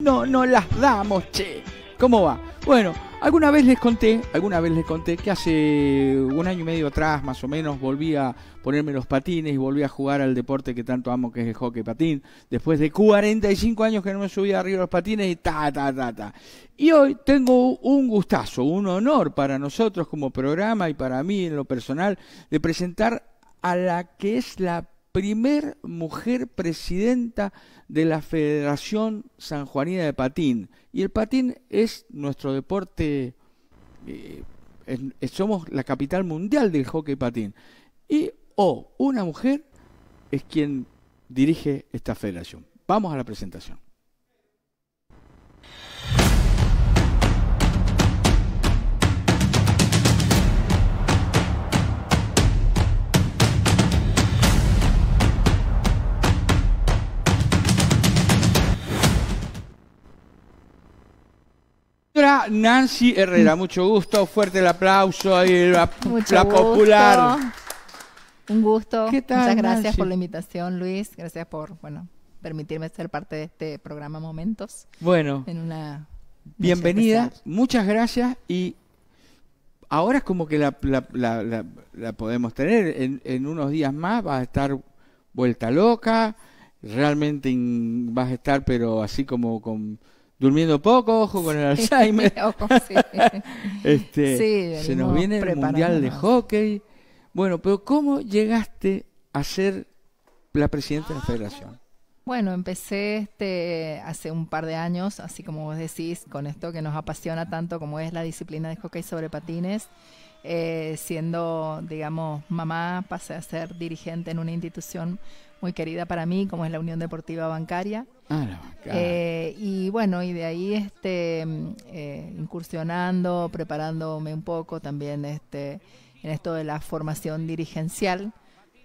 no, no las damos, che. ¿Cómo va? Bueno, alguna vez les conté, alguna vez les conté que hace un año y medio atrás, más o menos, volví a ponerme los patines y volví a jugar al deporte que tanto amo, que es el hockey patín. Después de 45 años que no me subía arriba los patines y ta, ta, ta, ta. Y hoy tengo un gustazo, un honor para nosotros como programa y para mí en lo personal, de presentar a la que es la primer mujer presidenta de la Federación Juanina de Patín. Y el patín es nuestro deporte, eh, somos la capital mundial del hockey patín. Y o oh, una mujer es quien dirige esta federación. Vamos a la presentación. Nancy Herrera. Mm. Mucho gusto, fuerte el aplauso y la, popular. Un gusto. Muchas gracias por la invitación, Luis. Gracias por, bueno, permitirme ser parte de este programa Momentos. Bueno. En una bienvenida, muchas gracias y ahora es como que la, podemos tener. En, unos días más va a estar vuelta loca, realmente vas a estar pero así como con durmiendo poco, ojo con el Alzheimer. este, se nos viene el Mundial de Hockey. Bueno, pero ¿cómo llegaste a ser la presidenta de la federación? Bueno, empecé este, hace un par de años, así como vos decís, con esto que nos apasiona tanto como es la disciplina de hockey sobre patines. Eh, siendo, digamos, mamá, pasé a ser dirigente en una institución muy querida para mí, como es la Unión Deportiva Bancaria. Ah, eh, y bueno, y de ahí este, mm, eh, incursionando, preparándome un poco también este, en esto de la formación dirigencial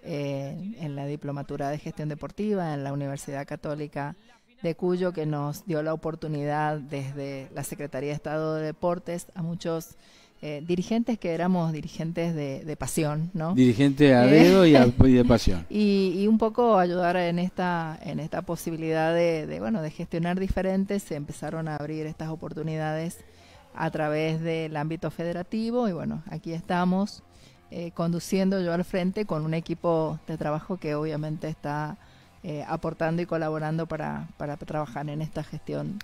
eh, en la Diplomatura de Gestión Deportiva en la Universidad Católica de Cuyo, que nos dio la oportunidad desde la Secretaría de Estado de Deportes a muchos eh, dirigentes que éramos dirigentes de, de pasión, ¿no? Dirigente a eh, dedo y, de pasión. Y, y, un poco ayudar en esta, en esta posibilidad de, de, bueno, de gestionar diferentes, se empezaron a abrir estas oportunidades a través del ámbito federativo y bueno, aquí estamos eh, conduciendo yo al frente con un equipo de trabajo que obviamente está aportando y colaborando para, para trabajar en esta gestión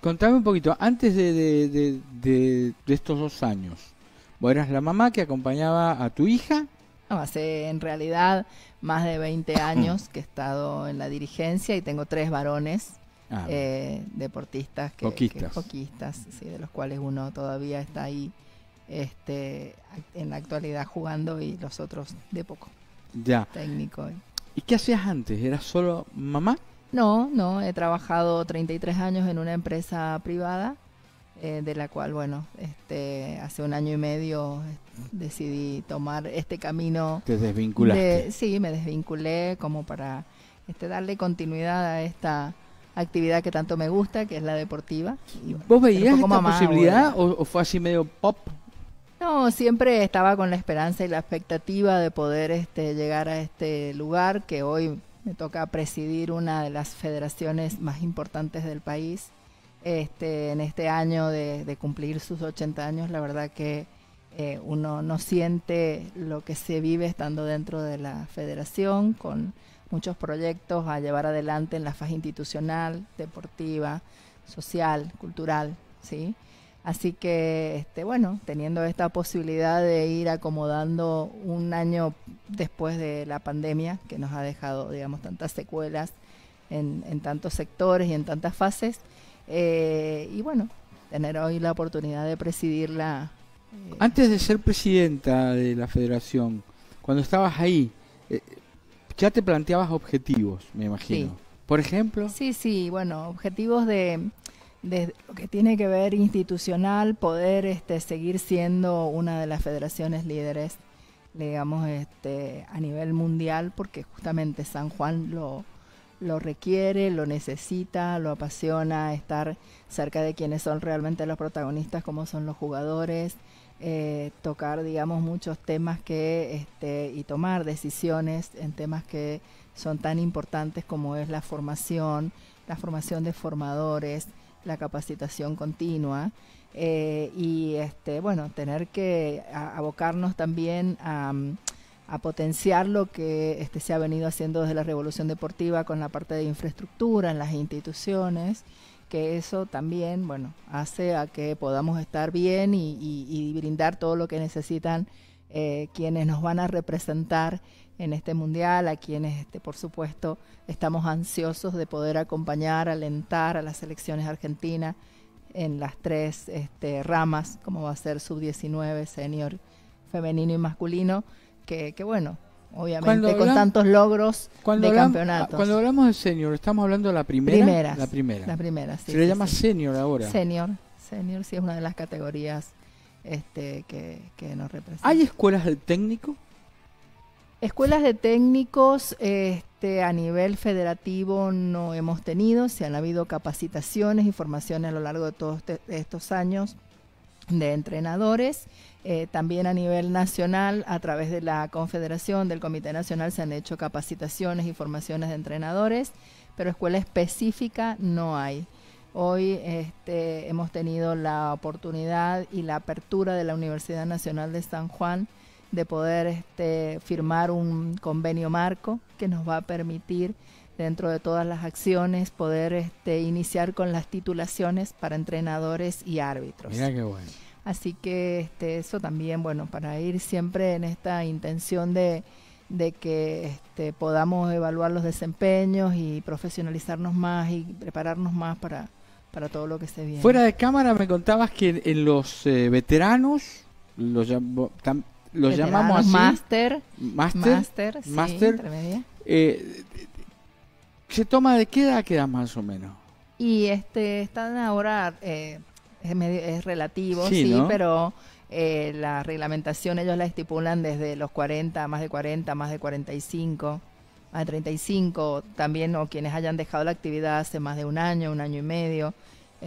contame un poquito, antes de, estos dos años, eras la mamá que acompañaba a tu hija. No, hace en realidad más de 20 años que he estado en la dirigencia y tengo tres varones ah, eh, deportistas que, de los cuales uno todavía está ahí este, en la actualidad jugando y los otros de poco. Ya. Técnico. ¿Y qué hacías antes? ¿Eras solo mamá? No, no, he trabajado 33 años en una empresa privada, eh, de la cual, bueno, este, hace un año y medio este, decidí tomar este camino. ¿Te desvinculaste? sí, me desvinculé como para este, darle continuidad a esta actividad que tanto me gusta, que es la deportiva. ¿Vos veías esta una posibilidad o, o fue así medio pop? No, siempre estaba con la esperanza y la expectativa de poder este, llegar a este lugar que hoy me toca presidir una de las federaciones más importantes del país. Este, en este año de, cumplir sus 80 años, la verdad que eh, uno no siente lo que se vive estando dentro de la federación, con muchos proyectos a llevar adelante en la fase institucional, deportiva, social, cultural, ¿sí? Así que, este, bueno, teniendo esta posibilidad de ir acomodando un año después de la pandemia, que nos ha dejado, digamos, tantas secuelas en, tantos sectores y en tantas fases, eh, y bueno, tener hoy la oportunidad de presidir la... Eh, Antes de ser presidenta de la federación, cuando estabas ahí, eh, ya te planteabas objetivos, me imagino. Por ejemplo. Sí, sí, bueno, objetivos de desde lo que tiene que ver institucional, poder este, seguir siendo una de las federaciones líderes, digamos, este, a nivel mundial, porque justamente San Juan lo, lo requiere, lo necesita, lo apasiona, estar cerca de quienes son realmente los protagonistas, como son los jugadores, eh, tocar, digamos, muchos temas que, este, y tomar decisiones en temas que son tan importantes como es la formación, la formación de formadores, la capacitación continua eh, y este, bueno, tener que abocarnos también a, potenciar lo que este, se ha venido haciendo desde la revolución deportiva con la parte de infraestructura en las instituciones que eso también, bueno, hace a que podamos estar bien y, brindar todo lo que necesitan eh, quienes nos van a representar en este mundial, a quienes, este, por supuesto, estamos ansiosos de poder acompañar, alentar a las selecciones argentinas en las tres este, ramas, como va a ser sub-19, senior, femenino y masculino, que, bueno, obviamente con tantos logros de campeonatos. Cuando hablamos de senior, estamos hablando de la primera. la primera. La primera, Se le llama senior ahora. Senior, senior sí es una de las categorías este, que, que nos representa. ¿Hay escuelas del técnico? Escuelas de técnicos este, a nivel federativo no hemos tenido, se han habido capacitaciones y formaciones a lo largo de todos estos años de entrenadores. Eh, también a nivel nacional, a través de la Confederación, del Comité Nacional, se han hecho capacitaciones y formaciones de entrenadores, pero escuela específica no hay. Hoy este, hemos tenido la oportunidad y la apertura de la Universidad Nacional de San Juan de poder este, firmar un convenio marco que nos va a permitir dentro de todas las acciones poder este, iniciar con las titulaciones para entrenadores y árbitros. Mira qué bueno. Así que este, eso también, bueno, para ir siempre en esta intención de, de que este, podamos evaluar los desempeños y profesionalizarnos más y prepararnos más para, para todo lo que se viene. Fuera de cámara me contabas que en, los eh, veteranos, los, los llamamos así. Master. Master. ¿Se toma de qué edad queda más o menos? Y este están ahora, eh, es, relativo, sí, pero eh, la reglamentación ellos la estipulan desde los 40, más de 40, más de 45, más de 35, también o quienes hayan dejado la actividad hace más de un año, un año y medio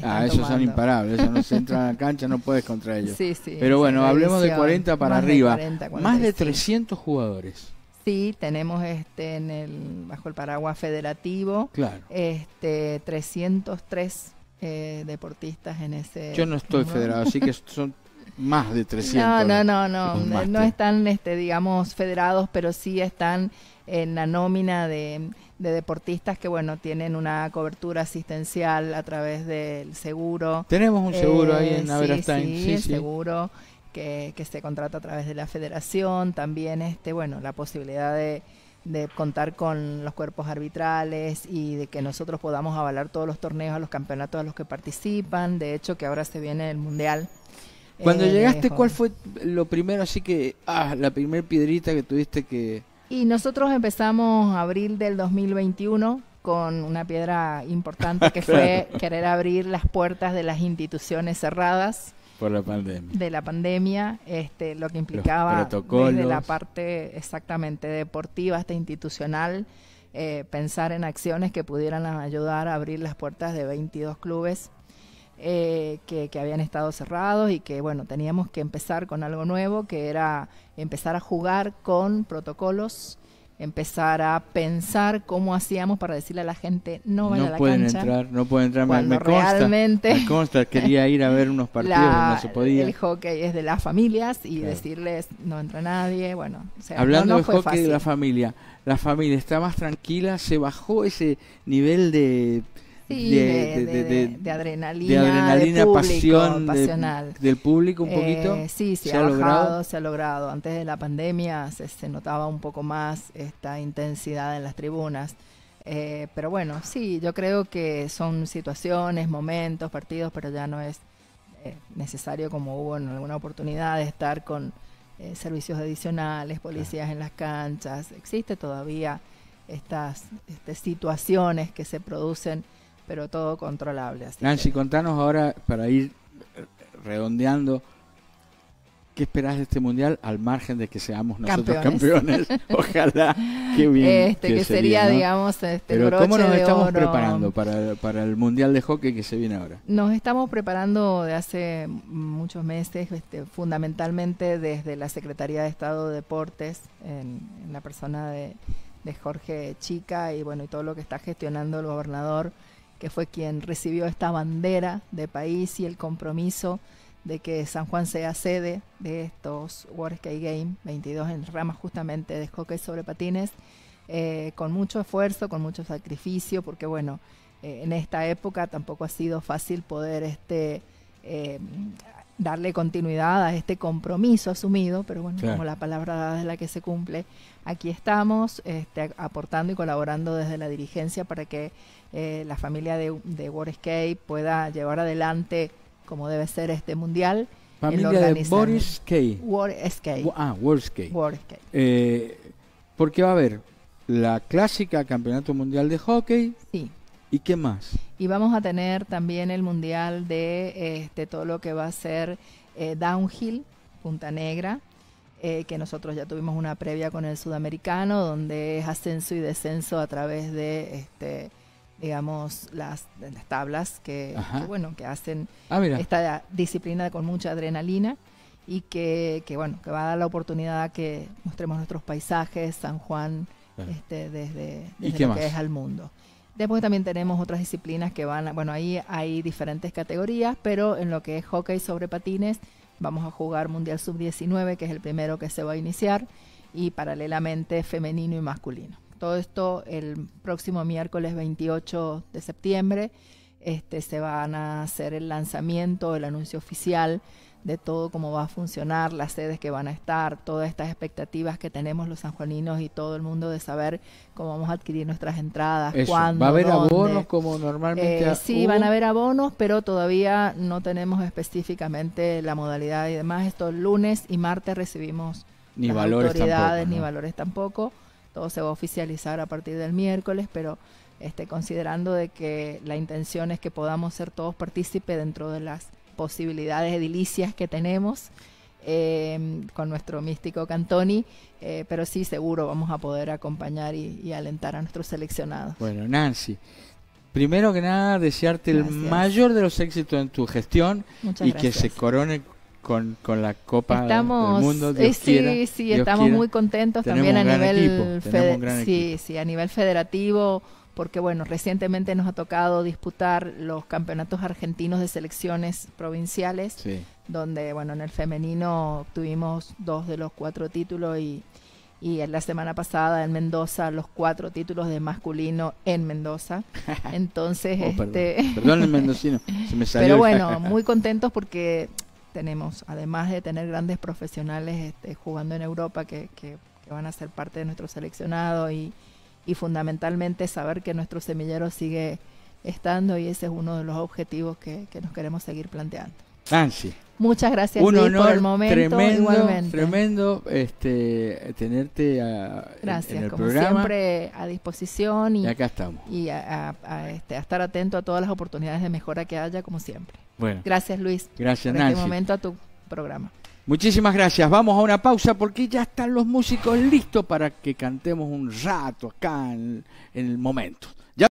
Ah, esos son imparables, esos no se entran a la cancha, no puedes contra ellos. Sí, sí, Pero bueno, hablemos de 40 para arriba. más de 300 jugadores. Sí, tenemos este en el bajo el paraguas federativo. Este 303 eh, deportistas en ese Yo no estoy federado, así que son más de 300. No, no, no, no, no están, este, digamos, federados, pero sí están en la nómina de, de, deportistas que, bueno, tienen una cobertura asistencial a través del seguro. Tenemos un seguro ahí en eh, Aberastain. Sí, sí, el seguro que, que se contrata a través de la federación, también, este, bueno, la posibilidad de de contar con los cuerpos arbitrales y de que nosotros podamos avalar todos los torneos, a los campeonatos a los que participan. De hecho, que ahora se viene el Mundial cuando eh, llegaste, ¿cuál fue lo primero así que, ah, la primer piedrita que tuviste que... Y nosotros empezamos abril del 2021 con una piedra importante que fue querer abrir las puertas de las instituciones cerradas. Por la pandemia. De la pandemia, este, lo que implicaba desde la parte exactamente deportiva hasta institucional, eh, pensar en acciones que pudieran ayudar a abrir las puertas de 22 clubes eh, que, habían estado cerrados y que bueno, teníamos que empezar con algo nuevo, que era empezar a jugar con protocolos, empezar a pensar cómo hacíamos para decirle a la gente no vayan a la pueden entrar, no pueden entrar, me, me, consta, realmente quería ir a ver unos partidos, no se podía. El hockey es de las familias y decirles no entra nadie, bueno, hablando de hockey de la familia, la familia está más tranquila, se bajó ese nivel de de, adrenalina. De adrenalina, pasión. Pasional. del público un poquito. Eh, sí, ¿Se, ha, logrado? se ha logrado. Antes de la pandemia se, notaba un poco más esta intensidad en las tribunas. Eh, pero bueno, sí, yo creo que son situaciones, momentos, partidos, pero ya no es eh, necesario, como hubo en alguna oportunidad, de estar con servicios adicionales, policías en las canchas. Existe todavía estas este, situaciones que se producen pero todo controlable. Así Nancy, contanos ahora, para ir eh, redondeando, ¿qué esperás de este mundial al margen de que seamos nosotros campeones? Ojalá, qué bien. Este, que, sería, digamos, este Pero ¿cómo nos estamos preparando para, para el mundial de hockey que se viene ahora? Nos estamos preparando de hace muchos meses, este, fundamentalmente desde la Secretaría de Estado de Deportes, en, en la persona de, de Jorge Chica y bueno, y todo lo que está gestionando el gobernador que fue quien recibió esta bandera de país y el compromiso de que San Juan sea sede de estos World Skate Games 22 en ramas justamente de hockey sobre patines, eh, con mucho esfuerzo, con mucho sacrificio, porque bueno, eh, en esta época tampoco ha sido fácil poder este, eh, darle continuidad a este compromiso asumido, pero bueno, como la palabra es la que se cumple, aquí estamos este, aportando y colaborando desde la dirigencia para que eh, la familia de, de pueda llevar adelante como debe ser este mundial. Familia de Boris Ah, eh, porque va a haber la clásica Campeonato Mundial de Hockey. Sí ¿Y qué más? Y vamos a tener también el mundial de este, todo lo que va a ser eh, Downhill, Punta Negra, eh, que nosotros ya tuvimos una previa con el sudamericano, donde es ascenso y descenso a través de, este, digamos, las, tablas que, bueno, que hacen ah, esta disciplina con mucha adrenalina y que, bueno, que va a dar la oportunidad que mostremos nuestros paisajes, San Juan, este, desde, lo que es al mundo. Después también tenemos otras disciplinas que van, bueno, ahí hay diferentes categorías, pero en lo que es hockey sobre patines, vamos a jugar Mundial Sub-19, que es el primero que se va a iniciar, y paralelamente femenino y masculino. Todo esto el próximo miércoles 28 de septiembre este, se van a hacer el lanzamiento, el anuncio oficial de todo cómo va a funcionar, las sedes que van a estar, todas estas expectativas que tenemos los sanjuaninos y todo el mundo de saber cómo vamos a adquirir nuestras entradas, cuándo, ¿Va a haber abonos como normalmente? Eh, sí, van a haber abonos, pero todavía no tenemos específicamente la modalidad y demás. Estos lunes y martes recibimos ni valores tampoco, ni valores tampoco. Todo se va a oficializar a partir del miércoles, pero este, considerando de que la intención es que podamos ser todos partícipes dentro de las posibilidades edilicias que tenemos eh, con nuestro místico Cantoni, eh, pero sí seguro vamos a poder acompañar y, alentar a nuestros seleccionados. Bueno, Nancy. Primero que nada, desearte el mayor de los éxitos en tu gestión y que se corone con, la Copa del Mundo. Eh, sí, sí, estamos muy contentos también a nivel, a nivel federativo porque bueno, recientemente nos ha tocado disputar los campeonatos argentinos de selecciones provinciales, donde bueno, en el femenino tuvimos dos de los cuatro títulos y, la semana pasada en Mendoza los cuatro títulos de masculino en Mendoza. Entonces, oh, este... Perdón, el mendocino, se me salió. Pero bueno, muy contentos porque tenemos, además de tener grandes profesionales este, jugando en Europa que, que, que van a ser parte de nuestro seleccionado y y fundamentalmente saber que nuestro semillero sigue estando y ese es uno de los objetivos que, nos queremos seguir planteando. Nancy. Muchas gracias un momento. Tremendo, tremendo este, tenerte gracias, como siempre a disposición y, acá estamos. Y a, este, a, estar atento a todas las oportunidades de mejora que haya, como siempre. Bueno, gracias Luis. Gracias este Nancy. Este momento a tu programa. Muchísimas gracias. Vamos a una pausa porque ya están los músicos listos para que cantemos un rato acá en, el momento.